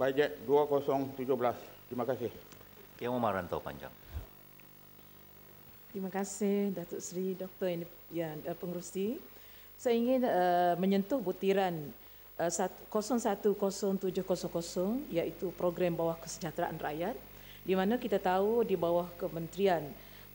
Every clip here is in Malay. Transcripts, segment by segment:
bajet 2017. Terima kasih. Yang Umar Rantau Panjang. Terima kasih Datuk Seri Doktor Ini, ya, eh, Pengurusi. Saya ingin uh, menyentuh butiran eh, uh, 010700 iaitu program bawah kesejahteraan rakyat di mana kita tahu di bawah kementerian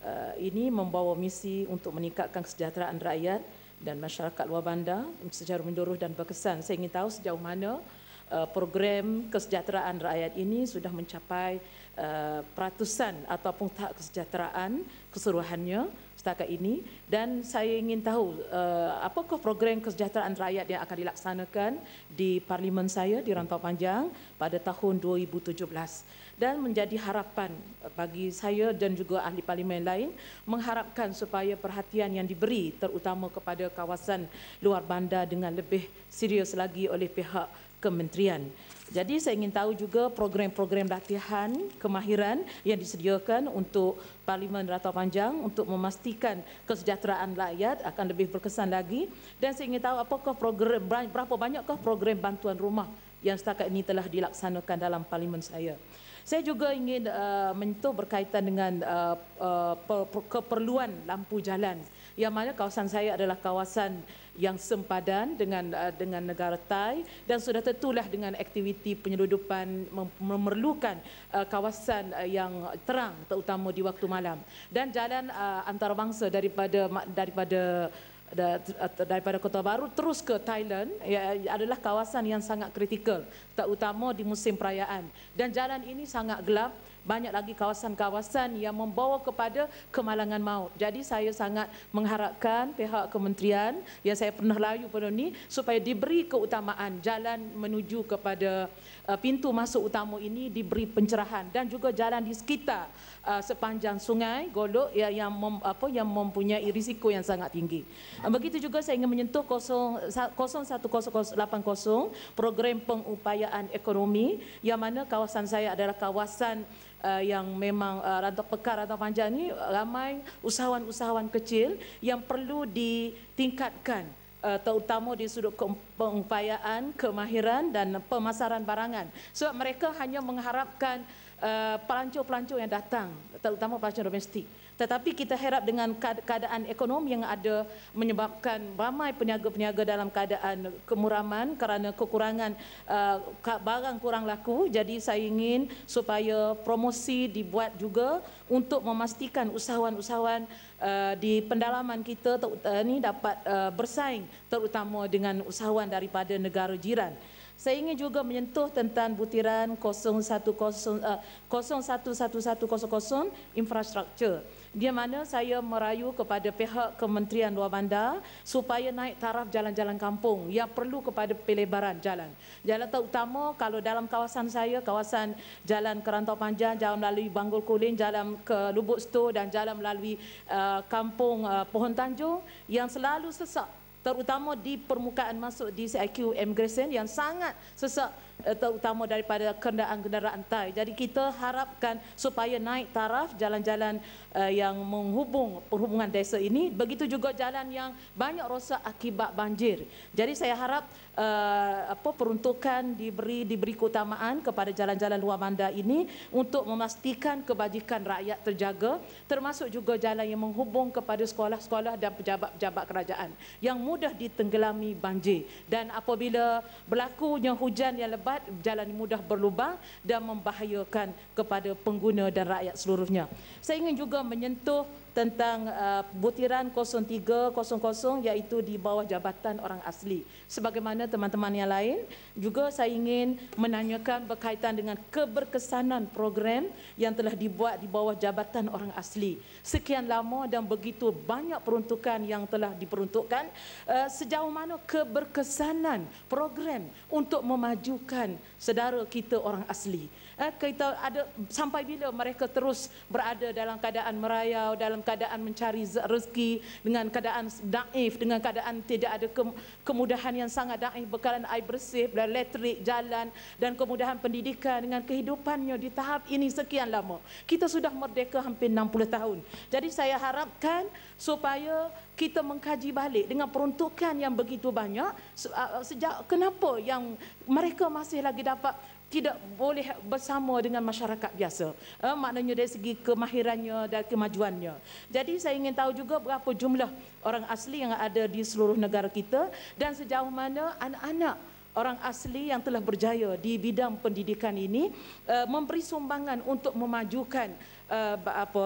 uh, ini membawa misi untuk meningkatkan kesejahteraan rakyat dan masyarakat luar bandar secara menyeluruh dan berkesan. Saya ingin tahu sejauh mana Eh, program kesejahteraan rakyat ini sudah mencapai eh, peratusan ataupun tahap kesejahteraan keseluruhannya setakat ini dan saya ingin tahu eh, apakah program kesejahteraan rakyat yang akan dilaksanakan di parlimen saya di Rantau Panjang pada tahun 2017 dan menjadi harapan bagi saya dan juga ahli parlimen lain mengharapkan supaya perhatian yang diberi terutama kepada kawasan luar bandar dengan lebih serius lagi oleh pihak kementerian. Jadi saya ingin tahu juga program-program latihan kemahiran yang disediakan untuk Parlimen Rata Panjang untuk memastikan kesejahteraan rakyat akan lebih berkesan lagi dan saya ingin tahu apakah program berapa banyakkah program bantuan rumah yang setakat ini telah dilaksanakan dalam parlimen saya. Saya juga ingin uh, menyentuh berkaitan dengan uh, uh, keperluan lampu jalan yang mana kawasan saya adalah kawasan yang sempadan dengan uh, dengan negara Thai dan sudah tentulah dengan aktiviti penyeludupan memerlukan uh, kawasan uh, yang terang terutama di waktu malam dan jalan antarabangsa daripada daripada daripada Kota Baru terus ke Thailand ya, adalah kawasan yang sangat kritikal terutama di musim perayaan dan jalan ini sangat gelap banyak lagi kawasan-kawasan yang membawa kepada kemalangan maut. Jadi saya sangat mengharapkan pihak kementerian yang saya pernah layu pada ini supaya diberi keutamaan jalan menuju kepada uh, pintu masuk utama ini diberi pencerahan dan juga jalan di sekitar uh, sepanjang sungai Golok ya, yang apa yang mempunyai risiko yang sangat tinggi. Uh, begitu juga saya ingin menyentuh 010080 program pengupayaan ekonomi yang mana kawasan saya adalah kawasan Uh, yang memang uh, rantau pekar atau panjang ni ramai usahawan-usahawan kecil yang perlu ditingkatkan uh, terutama di sudut ke- pengupayaan, kemahiran dan pemasaran barangan. Sebab mereka hanya mengharapkan uh, pelancong-pelancong yang datang, terutama pelancong domestik. Tetapi kita harap dengan keadaan ekonomi yang ada menyebabkan ramai peniaga-peniaga dalam keadaan kemuraman kerana kekurangan uh, barang kurang laku. Jadi saya ingin supaya promosi dibuat juga untuk memastikan usahawan-usahawan Eh, di pendalaman kita ini eh, dapat eh, bersaing terutama dengan usahawan daripada negara jiran. Saya ingin juga menyentuh tentang butiran 011100 infrastruktur. Di mana saya merayu kepada pihak Kementerian Luar Bandar supaya naik taraf jalan-jalan kampung yang perlu kepada pelebaran jalan. Jalan terutama kalau dalam kawasan saya, kawasan Jalan Kerantau Panjang, Jalan melalui Banggul Kulin, Jalan ke Lubuk Sto dan Jalan melalui uh, Eh, kampung uh, Pohon Tanjung yang selalu sesak terutama di permukaan masuk di CIQ Immigration yang sangat sesak Eh, terutama daripada kendaraan-kendaraan tai. Jadi kita harapkan supaya naik taraf jalan-jalan eh, yang menghubung perhubungan desa ini. Begitu juga jalan yang banyak rosak akibat banjir. Jadi saya harap eh, apa peruntukan diberi diberi keutamaan kepada jalan-jalan luar bandar ini untuk memastikan kebajikan rakyat terjaga termasuk juga jalan yang menghubung kepada sekolah-sekolah dan pejabat-pejabat kerajaan yang mudah ditenggelami banjir. Dan apabila berlakunya hujan yang lebih lebat, jalan mudah berlubang dan membahayakan kepada pengguna dan rakyat seluruhnya. Saya ingin juga menyentuh tentang uh, butiran 0300 iaitu di bawah jabatan orang asli. Sebagaimana teman-teman yang lain, juga saya ingin menanyakan berkaitan dengan keberkesanan program yang telah dibuat di bawah jabatan orang asli. Sekian lama dan begitu banyak peruntukan yang telah diperuntukkan, uh, sejauh mana keberkesanan program untuk memajukan bukan saudara kita orang asli. Eh, kita ada sampai bila mereka terus berada dalam keadaan merayau, dalam keadaan mencari rezeki dengan keadaan daif, dengan keadaan tidak ada ke, kemudahan yang sangat daif bekalan air bersih, elektrik, jalan dan kemudahan pendidikan dengan kehidupannya di tahap ini sekian lama. Kita sudah merdeka hampir 60 tahun. Jadi saya harapkan supaya kita mengkaji balik dengan peruntukan yang begitu banyak sejak kenapa yang mereka masih masih lagi dapat tidak boleh bersama dengan masyarakat biasa. Eh, maknanya dari segi kemahirannya dan kemajuannya. Jadi saya ingin tahu juga berapa jumlah orang asli yang ada di seluruh negara kita dan sejauh mana anak-anak orang asli yang telah berjaya di bidang pendidikan ini eh, memberi sumbangan untuk memajukan eh, apa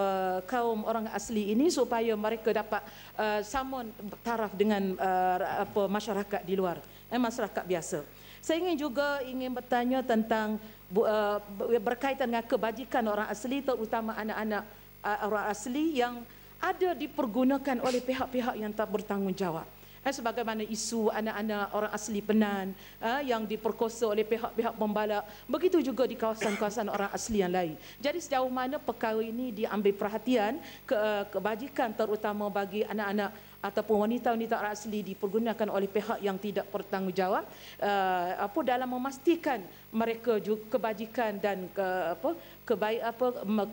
kaum orang asli ini supaya mereka dapat eh, sama taraf dengan eh, apa masyarakat di luar, eh, masyarakat biasa. Saya ingin juga ingin bertanya tentang uh, berkaitan dengan kebajikan orang asli terutama anak-anak uh, orang asli yang ada dipergunakan oleh pihak-pihak yang tak bertanggungjawab. Eh, sebagaimana isu anak-anak orang asli Penan eh, yang diperkosa oleh pihak-pihak pembalak, begitu juga di kawasan-kawasan orang asli yang lain. Jadi sejauh mana perkara ini diambil perhatian ke, eh, kebajikan terutama bagi anak-anak ataupun wanita-wanita asli dipergunakan oleh pihak yang tidak bertanggungjawab uh, apa dalam memastikan mereka juga kebajikan dan ke, apa kebaik apa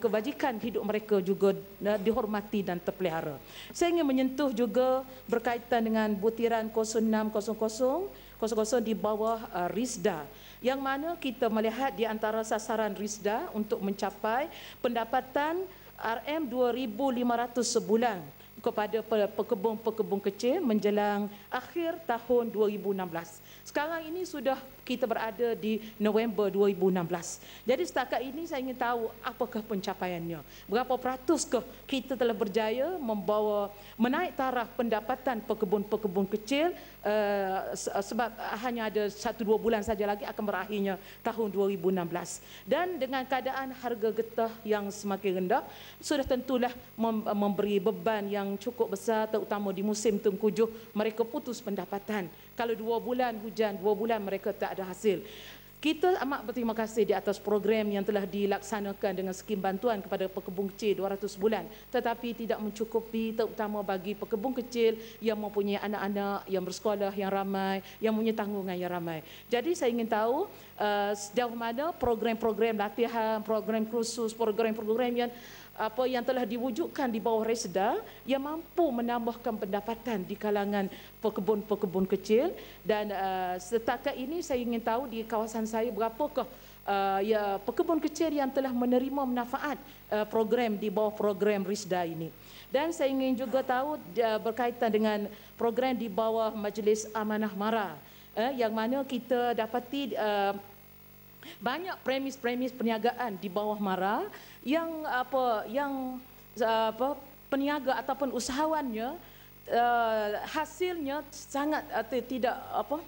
kebajikan hidup mereka juga uh, dihormati dan terpelihara. Saya ingin menyentuh juga berkaitan dengan butiran 0600 00 di bawah uh, RISDA yang mana kita melihat di antara sasaran RISDA untuk mencapai pendapatan RM2500 sebulan kepada pekebun-pekebun kecil menjelang akhir tahun 2016. Sekarang ini sudah kita berada di November 2016. Jadi setakat ini saya ingin tahu apakah pencapaiannya. Berapa peratus ke kita telah berjaya membawa menaik taraf pendapatan pekebun-pekebun kecil uh, sebab hanya ada 1-2 bulan saja lagi akan berakhirnya tahun 2016. Dan dengan keadaan harga getah yang semakin rendah, sudah tentulah memberi beban yang cukup besar terutama di musim tengkujuh mereka putus pendapatan. Kalau dua bulan hujan, dua bulan mereka tak ada hasil. Kita amat berterima kasih di atas program yang telah dilaksanakan dengan skim bantuan kepada pekebun kecil 200 bulan tetapi tidak mencukupi terutama bagi pekebun kecil yang mempunyai anak-anak yang bersekolah yang ramai, yang mempunyai tanggungan yang ramai. Jadi saya ingin tahu uh, sejauh mana program-program latihan, program kursus, program-program yang apa yang telah diwujudkan di bawah Resda yang mampu menambahkan pendapatan di kalangan pekebun-pekebun kecil dan uh, setakat ini saya ingin tahu di kawasan saya berapakah uh, ya pekebun kecil yang telah menerima manfaat uh, program di bawah program Resda ini dan saya ingin juga tahu uh, berkaitan dengan program di bawah Majlis Amanah Mara eh, yang mana kita dapati uh, banyak premis-premis perniagaan di bawah mara yang apa yang eh, apa peniaga ataupun usahawannya uh, hasilnya sangat uh, tidak apa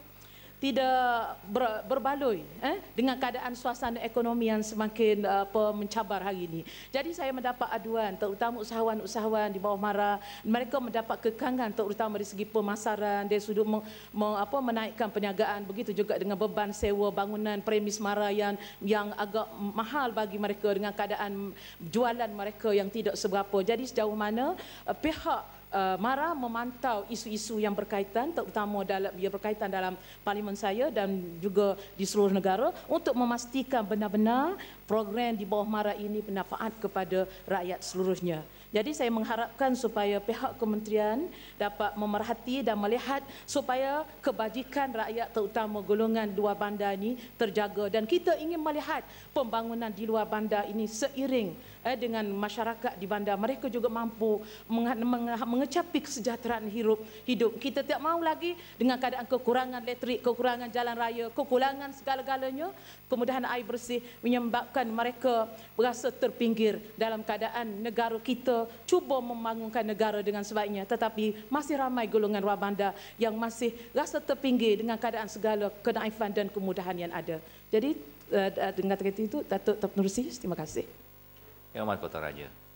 tidak ber, berbaloi eh, dengan keadaan suasana ekonomi yang semakin eh, apa, mencabar hari ini. Jadi saya mendapat aduan terutama usahawan-usahawan di bawah mara mereka mendapat kekangan terutama dari segi pemasaran dari sudut me, me, apa, menaikkan perniagaan begitu juga dengan beban sewa bangunan premis mara yang yang agak mahal bagi mereka dengan keadaan jualan mereka yang tidak seberapa. Jadi sejauh mana eh, pihak uh, Mara memantau isu-isu yang berkaitan terutama dalam yang berkaitan dalam parlimen saya dan juga di seluruh negara untuk memastikan benar-benar program di bawah Mara ini bermanfaat kepada rakyat seluruhnya. Jadi saya mengharapkan supaya pihak kementerian dapat memerhati dan melihat supaya kebajikan rakyat terutama golongan dua bandar ini terjaga dan kita ingin melihat pembangunan di luar bandar ini seiring eh, dengan masyarakat di bandar mereka juga mampu mengecapi kesejahteraan hidup hidup kita tidak mahu lagi dengan keadaan kekurangan elektrik, kekurangan jalan raya, kekurangan segala-galanya, kemudahan air bersih menyebabkan mereka berasa terpinggir dalam keadaan negara kita cuba membangunkan negara dengan sebaiknya tetapi masih ramai golongan luar bandar yang masih rasa terpinggir dengan keadaan segala kenaifan dan kemudahan yang ada. Jadi eh, dengan kata itu Datuk Tuan Terima kasih. Yang amat kota raja.